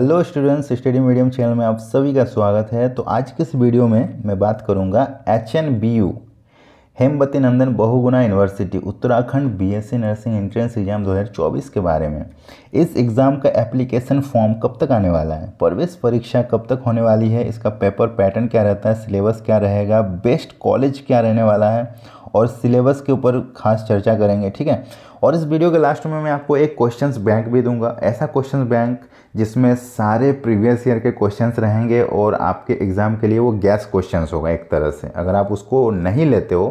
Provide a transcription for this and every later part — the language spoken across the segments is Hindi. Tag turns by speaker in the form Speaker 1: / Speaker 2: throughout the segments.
Speaker 1: hello students study medium channel में आप सभी का स्वागत है तो आज के इस वीडियो में मैं बात करूंगा H N B U Hemwati Nandan Bahuguna university Uttarakhand BSc nursing entrance exam 2024 के बारे में इस एग्ज़ाम का एप्लीकेशन फॉर्म कब तक आने वाला है प्रवेश परीक्षा कब तक होने वाली है इसका पेपर पैटर्न क्या रहता है सिलेबस क्या रहेगा बेस्ट कॉलेज क्या रहने वाला है और सिलेबस के ऊपर खास चर्चा करेंगे ठीक है और इस वीडियो के लास्ट में मैं आपको एक क्वेश्चन बैंक भी दूंगा ऐसा क्वेश्चन बैंक जिसमें सारे प्रीवियस ईयर के क्वेश्चंस रहेंगे और आपके एग्ज़ाम के लिए वो गैस क्वेश्चंस होगा एक तरह से अगर आप उसको नहीं लेते हो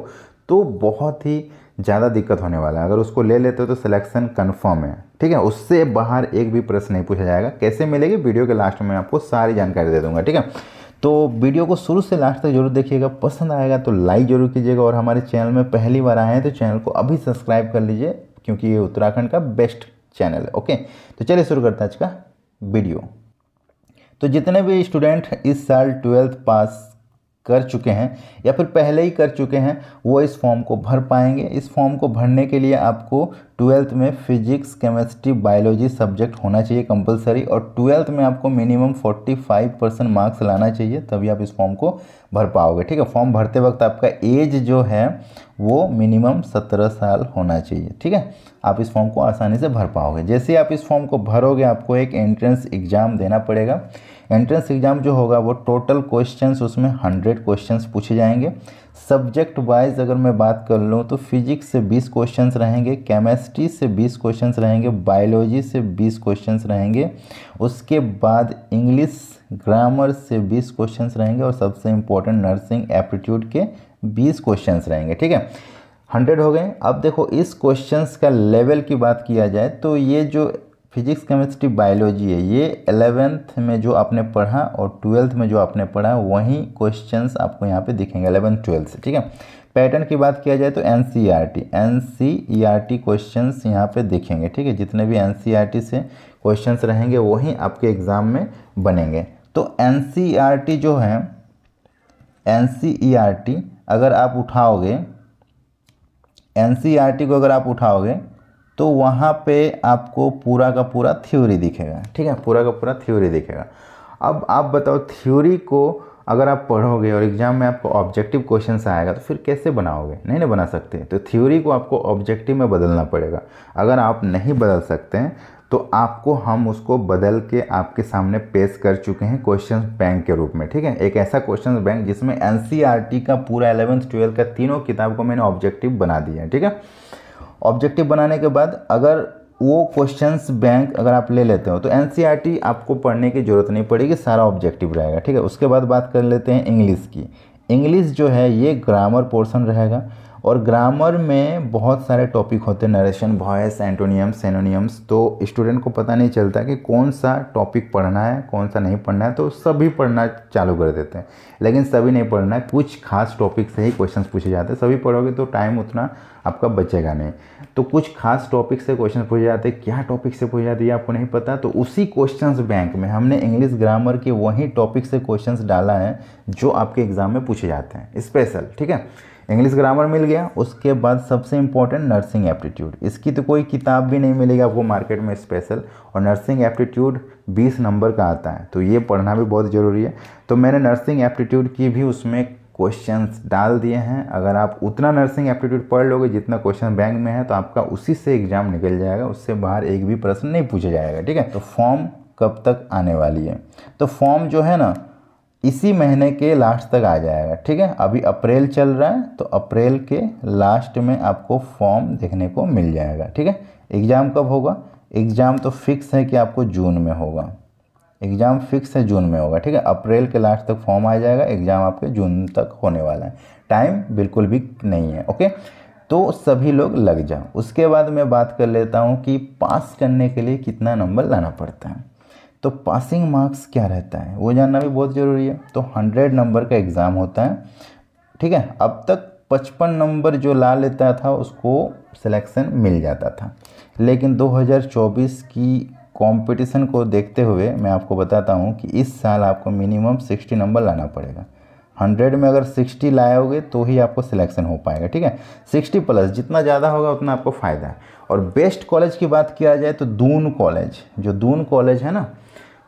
Speaker 1: तो बहुत ही ज़्यादा दिक्कत होने वाला है अगर उसको ले लेते हो तो सिलेक्शन कंफर्म है ठीक है उससे बाहर एक भी प्रश्न नहीं पूछा जाएगा कैसे मिलेगी वीडियो के लास्ट में आपको सारी जानकारी दे दूँगा ठीक है तो वीडियो को शुरू से लास्ट तक जरूर देखिएगा पसंद आएगा तो लाइक जरूर कीजिएगा और हमारे चैनल में पहली बार आए हैं तो चैनल को अभी सब्सक्राइब कर लीजिए क्योंकि ये उत्तराखंड का बेस्ट चैनल है ओके तो चलिए शुरू करते हैं आज का वीडियो तो जितने भी स्टूडेंट इस साल ट्वेल्थ पास कर चुके हैं या फिर पहले ही कर चुके हैं वो इस फॉर्म को भर पाएंगे इस फॉर्म को भरने के लिए आपको ट्वेल्थ में फिजिक्स केमिस्ट्री बायोलॉजी सब्जेक्ट होना चाहिए कंपलसरी और ट्वेल्थ में आपको मिनिमम 45 परसेंट मार्क्स लाना चाहिए तभी आप इस फॉर्म को भर पाओगे ठीक है फॉर्म भरते वक्त आपका एज जो है वो मिनिमम सत्रह साल होना चाहिए ठीक है आप इस फॉर्म को आसानी से भर पाओगे जैसे आप इस फॉर्म को भरोगे आपको एक एंट्रेंस एग्ज़ाम देना पड़ेगा एंट्रेंस एग्ज़ाम जो होगा वो टोटल क्वेश्चंस उसमें हंड्रेड क्वेश्चंस पूछे जाएंगे सब्जेक्ट वाइज अगर मैं बात कर लूँ तो फिजिक्स से बीस क्वेश्चंस रहेंगे केमेस्ट्री से बीस क्वेश्चंस रहेंगे बायोलॉजी से बीस क्वेश्चंस रहेंगे उसके बाद इंग्लिश ग्रामर से बीस क्वेश्चंस रहेंगे और सबसे इम्पोर्टेंट नर्सिंग एप्टीट्यूड के बीस क्वेश्चंस रहेंगे ठीक है हंड्रेड हो गए अब देखो इस क्वेश्चंस का लेवल की बात किया जाए तो ये जो फिजिक्स केमिस्ट्री बायोलॉजी है ये एलेवेंथ में जो आपने पढ़ा और ट्वेल्थ में जो आपने पढ़ा वही क्वेश्चन आपको यहाँ पे दिखेंगे एलेवेंथ ट्वेल्थ से ठीक है पैटर्न की बात किया जाए तो N C R T N C E R T question यहाँ पर देखेंगे ठीक है जितने भी एन सी आर टी से क्वेश्चन रहेंगे वही आपके एग्ज़ाम में बनेंगे तो एन सी आर टी जो है N C E R T अगर आप उठाओगे एन सी आर टी को अगर आप उठाओगे तो वहाँ पे आपको पूरा का पूरा थ्योरी दिखेगा ठीक है पूरा का पूरा थ्योरी दिखेगा अब आप बताओ थ्योरी को अगर आप पढ़ोगे और एग्ज़ाम में आपको ऑब्जेक्टिव क्वेश्चन आएगा तो फिर कैसे बनाओगे नहीं नहीं बना सकते तो थ्योरी को आपको ऑब्जेक्टिव में बदलना पड़ेगा अगर आप नहीं बदल सकते हैं तो आपको हम उसको बदल के आपके सामने पेश कर चुके हैं क्वेश्चन बैंक के रूप में ठीक है एक ऐसा क्वेश्चन बैंक जिसमें एन e का पूरा एलेवेंथ ट्वेल्थ का तीनों किताब को मैंने ऑब्जेक्टिव बना दिया है ठीक है ऑब्जेक्टिव बनाने के बाद अगर वो क्वेश्चंस बैंक अगर आप ले लेते हो तो एन e आपको पढ़ने की ज़रूरत नहीं पड़ेगी सारा ऑब्जेक्टिव रहेगा ठीक है उसके बाद बात कर लेते हैं इंग्लिश की इंग्लिश जो है ये ग्रामर पोर्सन रहेगा और ग्रामर में बहुत सारे टॉपिक होते हैं नरेशन वॉयस एंटोनियम सेनोनियम्स तो स्टूडेंट को पता नहीं चलता कि कौन सा टॉपिक पढ़ना है कौन सा नहीं पढ़ना है तो सभी पढ़ना चालू कर देते हैं लेकिन सभी नहीं पढ़ना है कुछ खास टॉपिक से ही क्वेश्चन पूछे जाते हैं सभी पढ़ोगे तो टाइम उतना आपका बचेगा नहीं तो कुछ खास टॉपिक से क्वेश्चन पूछे जाते हैं क्या टॉपिक से पूछे जाते हैं आपको नहीं पता तो उसी क्वेश्चंस बैंक में हमने इंग्लिश ग्रामर के वही टॉपिक से क्वेश्चंस डाला है जो आपके एग्ज़ाम में पूछे जाते हैं स्पेशल ठीक है इंग्लिश ग्रामर मिल गया उसके बाद सबसे इंपॉर्टेंट नर्सिंग एप्टीट्यूड इसकी तो कोई किताब भी नहीं मिलेगी आपको मार्केट में स्पेशल और नर्सिंग एप्टीट्यूड 20 नंबर का आता है तो ये पढ़ना भी बहुत ज़रूरी है तो मैंने नर्सिंग एप्टीट्यूड की भी उसमें क्वेश्चंस डाल दिए हैं अगर आप उतना नर्सिंग एप्टीट्यूड पढ़ लोगे जितना क्वेश्चन बैंक में है तो आपका उसी से एग्जाम निकल जाएगा उससे बाहर एक भी प्रश्न नहीं पूछा जाएगा ठीक है तो फॉर्म कब तक आने वाली है तो फॉर्म जो है ना इसी महीने के लास्ट तक आ जाएगा ठीक है अभी अप्रैल चल रहा है तो अप्रैल के लास्ट में आपको फॉर्म देखने को मिल जाएगा ठीक है एग्ज़ाम कब होगा एग्ज़ाम तो फिक्स है कि आपको जून में होगा एग्ज़ाम फिक्स है जून में होगा ठीक है अप्रैल के लास्ट तक फॉर्म आ जाएगा एग्ज़ाम आपके जून तक होने वाला है टाइम बिल्कुल भी नहीं है ओके तो सभी लोग लग जाओ उसके बाद मैं बात कर लेता हूँ कि पास करने के लिए कितना नंबर लाना पड़ता है तो पासिंग मार्क्स क्या रहता है वो जानना भी बहुत ज़रूरी है तो हंड्रेड नंबर का एग्ज़ाम होता है ठीक है अब तक पचपन नंबर जो ला लेता था उसको सिलेक्शन मिल जाता था लेकिन 2024 की कंपटीशन को देखते हुए मैं आपको बताता हूँ कि इस साल आपको मिनिमम सिक्सटी नंबर लाना पड़ेगा 100 में अगर 60 होगे तो ही आपको सिलेक्शन हो पाएगा ठीक है 60 प्लस जितना ज़्यादा होगा उतना आपको फ़ायदा है और बेस्ट कॉलेज की बात किया जाए तो दून कॉलेज जो दून कॉलेज है ना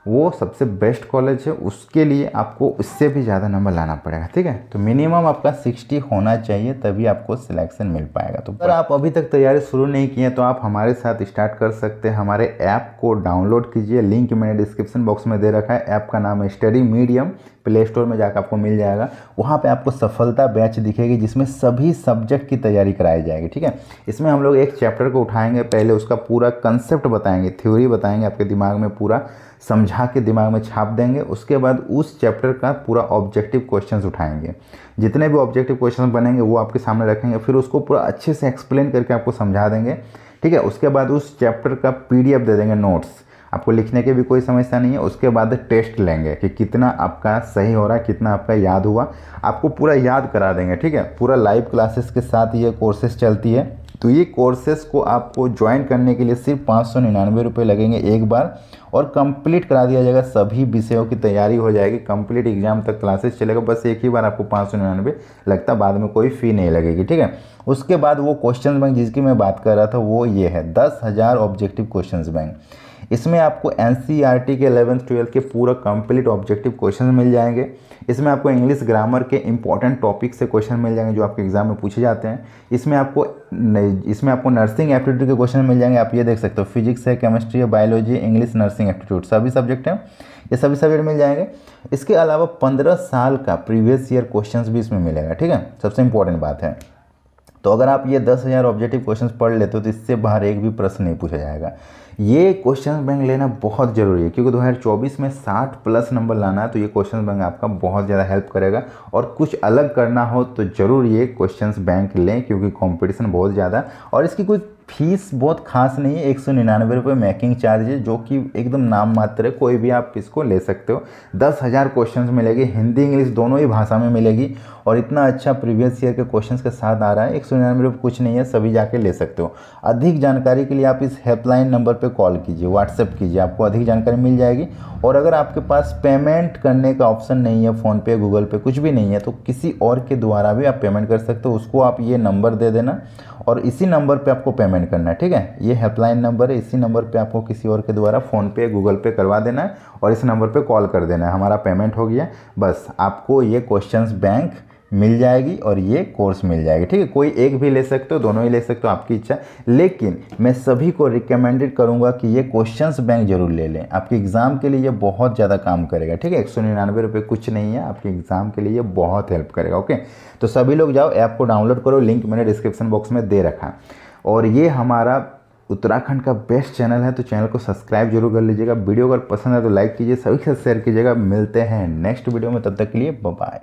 Speaker 1: वो सबसे बेस्ट कॉलेज है उसके लिए आपको उससे भी ज़्यादा नंबर लाना पड़ेगा ठीक है तो मिनिमम आपका 60 होना चाहिए तभी आपको सिलेक्शन मिल पाएगा तो अगर आप अभी तक तैयारी शुरू नहीं किए तो आप हमारे साथ स्टार्ट कर सकते हैं हमारे ऐप को डाउनलोड कीजिए लिंक मैंने डिस्क्रिप्शन बॉक्स में दे रखा है ऐप का नाम है स्टडी मीडियम प्ले स्टोर में जाकर आपको मिल जाएगा वहाँ पर आपको सफलता बैच दिखेगी जिसमें सभी सब्जेक्ट की तैयारी कराई जाएगी ठीक है इसमें हम लोग एक चैप्टर को उठाएंगे पहले उसका पूरा कंसेप्ट बताएंगे थ्योरी बताएंगे आपके दिमाग में पूरा समझा के दिमाग में छाप देंगे उसके बाद उस चैप्टर का पूरा ऑब्जेक्टिव क्वेश्चन उठाएंगे जितने भी ऑब्जेक्टिव क्वेश्चन बनेंगे वो आपके सामने रखेंगे फिर उसको पूरा अच्छे से एक्सप्लेन करके आपको समझा देंगे ठीक है उसके बाद उस चैप्टर का पी दे देंगे नोट्स आपको लिखने के भी कोई समस्या नहीं है उसके बाद टेस्ट लेंगे कि कितना आपका सही हो रहा है कितना आपका याद हुआ आपको पूरा याद करा देंगे ठीक है पूरा लाइव क्लासेस के साथ ये कोर्सेस चलती है तो ये कोर्सेस को आपको ज्वाइन करने के लिए सिर्फ पाँच सौ निन्यानवे रुपये लगेंगे एक बार और कंप्लीट करा दिया जाएगा सभी विषयों की तैयारी हो जाएगी कंप्लीट एग्जाम तक क्लासेस चलेगा बस एक ही बार आपको पाँच सौ निन्यानवे लगता बाद में कोई फ़ी नहीं लगेगी ठीक है उसके बाद वो क्वेश्चन बैंक जिसकी मैं बात कर रहा था वो ये है दस हज़ार ऑब्जेक्टिव क्वेश्चन बैंक इसमें आपको एन e के एलेवेंथ ट्वेल्थ के पूरा कंप्लीट ऑब्जेक्टिव क्वेश्चन मिल जाएंगे इसमें आपको इंग्लिश ग्रामर के इंपॉर्टेंट टॉपिक से क्वेश्चन मिल जाएंगे जो आपके एग्जाम में पूछे जाते हैं इसमें आपको इसमें आपको नर्सिंग एप्टीट्यूड के क्वेश्चन मिल जाएंगे आप ये देख सकते हो फिजिक्स है केमिस्ट्री है बायोलॉजी इंग्लिश नर्सिंग एप्टीट्यूड सभी सब्जेक्ट हैं ये सभी सब्जेक्ट मिल जाएंगे इसके अलावा पंद्रह साल का प्रीवियस ईयर क्वेश्चन भी इसमें मिलेगा ठीक है सबसे इंपॉर्टेंट बात है तो अगर आप ये दस हज़ार ऑब्जेक्टिव क्वेश्चन पढ़ लेते हो तो इससे बाहर एक भी प्रश्न नहीं पूछा जाएगा ये क्वेश्चन बैंक लेना बहुत ज़रूरी है क्योंकि 2024 में 60 प्लस नंबर लाना है तो ये क्वेश्चन बैंक आपका बहुत ज़्यादा हेल्प करेगा और कुछ अलग करना हो तो ज़रूर ये क्वेश्चन बैंक लें क्योंकि कॉम्पिटिशन बहुत ज़्यादा और इसकी कोई फीस बहुत खास नहीं है एक सौ निन्यानवे रुपये चार्ज है जो कि एकदम नाम मात्र है कोई भी आप इसको ले सकते हो दस हज़ार क्वेश्चन मिलेगी हिंदी इंग्लिश दोनों ही भाषा में मिलेगी और इतना अच्छा प्रीवियस ईयर के क्वेश्चन के साथ आ रहा है एक सौ निन्यानवे रुपये कुछ नहीं है सभी जाके ले सकते हो अधिक जानकारी के लिए आप इस हेल्पलाइन नंबर पर कॉल कीजिए व्हाट्सएप कीजिए आपको अधिक जानकारी मिल जाएगी और अगर आपके पास पेमेंट करने का ऑप्शन नहीं है फ़ोनपे गूगल पे कुछ भी नहीं है तो किसी और के द्वारा भी आप पेमेंट कर सकते हो उसको आप ये नंबर दे देना और इसी नंबर पे आपको पेमेंट करना है ठीक है ये हेल्पलाइन नंबर है इसी नंबर पे आपको किसी और के द्वारा फ़ोनपे गूगल पे करवा देना है और इस नंबर पे कॉल कर देना है हमारा पेमेंट हो गया बस आपको ये क्वेश्चंस बैंक मिल जाएगी और ये कोर्स मिल जाएगी ठीक है कोई एक भी ले सकते हो दोनों ही ले सकते हो आपकी इच्छा लेकिन मैं सभी को रिकमेंडेड करूँगा कि ये क्वेश्चन बैंक जरूर ले लें आपके एग्ज़ाम के लिए ये बहुत ज़्यादा काम करेगा ठीक है एक सौ निन्यानवे रुपये कुछ नहीं है आपके एग्ज़ाम के लिए ये बहुत हेल्प करेगा ओके तो सभी लोग जाओ ऐप को डाउनलोड करो लिंक मैंने डिस्क्रिप्शन बॉक्स में दे रखा और ये हमारा उत्तराखंड का बेस्ट चैनल है तो चैनल को सब्सक्राइब जरूर कर लीजिएगा वीडियो अगर पसंद है तो लाइक कीजिए सभी के साथ शेयर कीजिएगा मिलते हैं नेक्स्ट वीडियो में तब तक के लिए बाय